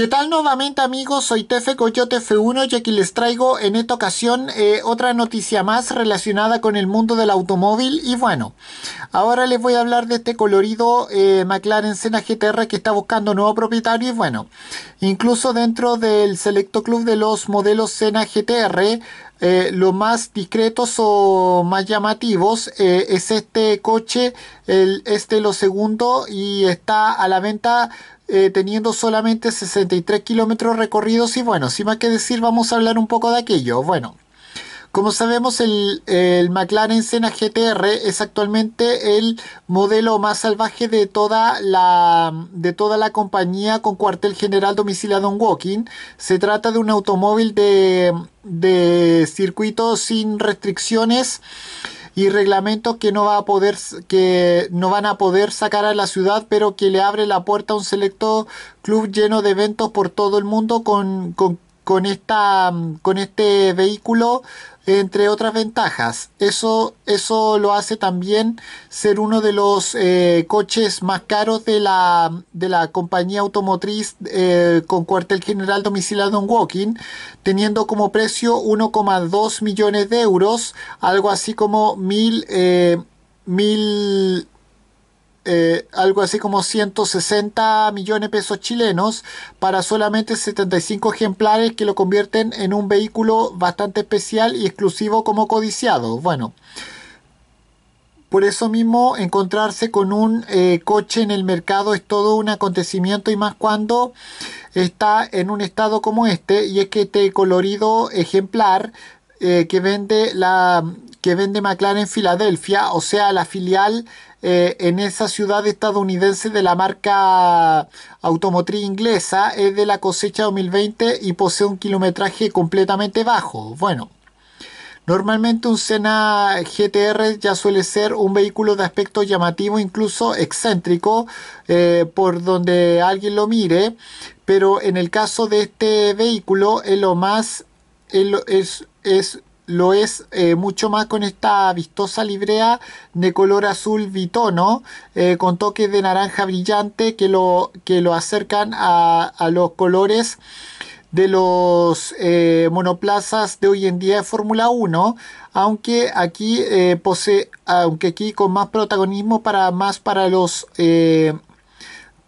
¿Qué tal nuevamente amigos? Soy Tefe Coyote F1 y aquí les traigo en esta ocasión eh, otra noticia más relacionada con el mundo del automóvil y bueno, ahora les voy a hablar de este colorido eh, McLaren Senna GTR que está buscando nuevo propietario y bueno, incluso dentro del selecto club de los modelos Senna GTR eh, lo más discretos o más llamativos es este coche, el, este lo segundo y está a la venta eh, teniendo solamente 63 kilómetros recorridos y bueno, sin más que decir vamos a hablar un poco de aquello. Bueno, como sabemos el, McLaren Senna GTR es actualmente el modelo más salvaje de toda la, de toda la compañía con cuartel general domiciliado en Woking. Se trata de un automóvil de, de circuito sin restricciones y reglamentos que no va a poder que no van a poder sacar a la ciudad pero que le abre la puerta a un selecto club lleno de eventos por todo el mundo con, con, esta mm, con este vehículo entre otras ventajas. Eso, eso lo hace también ser uno de los eh, coches más caros de la, de la compañía automotriz eh, con cuartel general domiciliado en Walking teniendo como precio 1,2 millones de euros, algo así como mil... Eh, mil eh, algo así como 160 millones de pesos chilenos para solamente 75 ejemplares que lo convierten en un vehículo bastante especial y exclusivo como codiciado. Bueno, por eso mismo encontrarse con un eh, coche en el mercado es todo un acontecimiento y más cuando está en un estado como este y es que este colorido ejemplar eh, que vende la que vende McLaren Filadelfia, o sea, la filial eh, en esa ciudad estadounidense de la marca automotriz inglesa, es de la cosecha 2020 y posee un kilometraje completamente bajo. Bueno, normalmente un Sena GTR ya suele ser un vehículo de aspecto llamativo, incluso excéntrico, eh, por donde alguien lo mire, pero en el caso de este vehículo es lo más... Es, es, lo es eh, mucho más con esta vistosa librea de color azul bitono eh, con toques de naranja brillante que lo, que lo acercan a, los colores de los eh, monoplazas de hoy en día de Fórmula 1, aunque aquí posee, aunque aquí con más protagonismo para más para los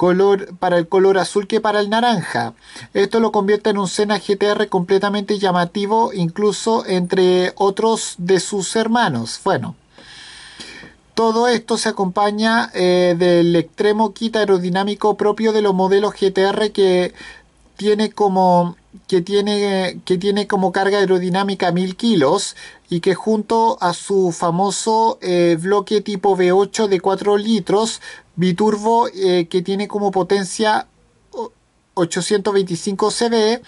color, para el color azul que para el naranja. Esto lo convierte en un Senna GTR completamente llamativo, incluso entre otros de sus hermanos. Bueno. Todo esto se acompaña eh, del extremo quita aerodinámico propio de los modelos GTR que tiene como que tiene, que tiene como carga aerodinámica 1000 kilos y que junto a su famoso eh, bloque tipo V8 de 4 litros biturbo eh, que tiene como potencia 825 cb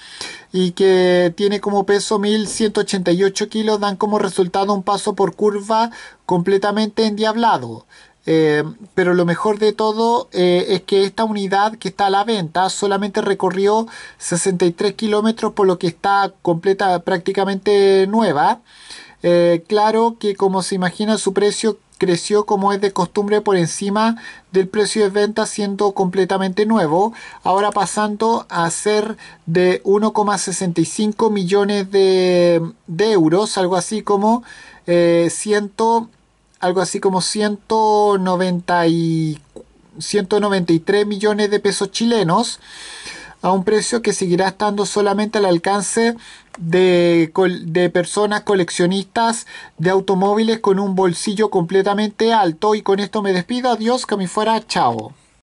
y que tiene como peso 1188 kilos dan como resultado un paso por curva completamente endiablado. Eh, pero lo mejor de todo eh, es que esta unidad que está a la venta solamente recorrió 63 kilómetros por lo que está completa prácticamente nueva. Eh, claro que como se imagina su precio creció como es de costumbre por encima del precio de venta siendo completamente nuevo, ahora pasando a ser de 1,65 millones de, de, euros, algo así como 100 algo así como 193 millones de pesos chilenos a un precio que seguirá estando solamente al alcance de, personas coleccionistas de automóviles con un bolsillo completamente alto. Y con esto me despido. Adiós, que me fuera. Chao.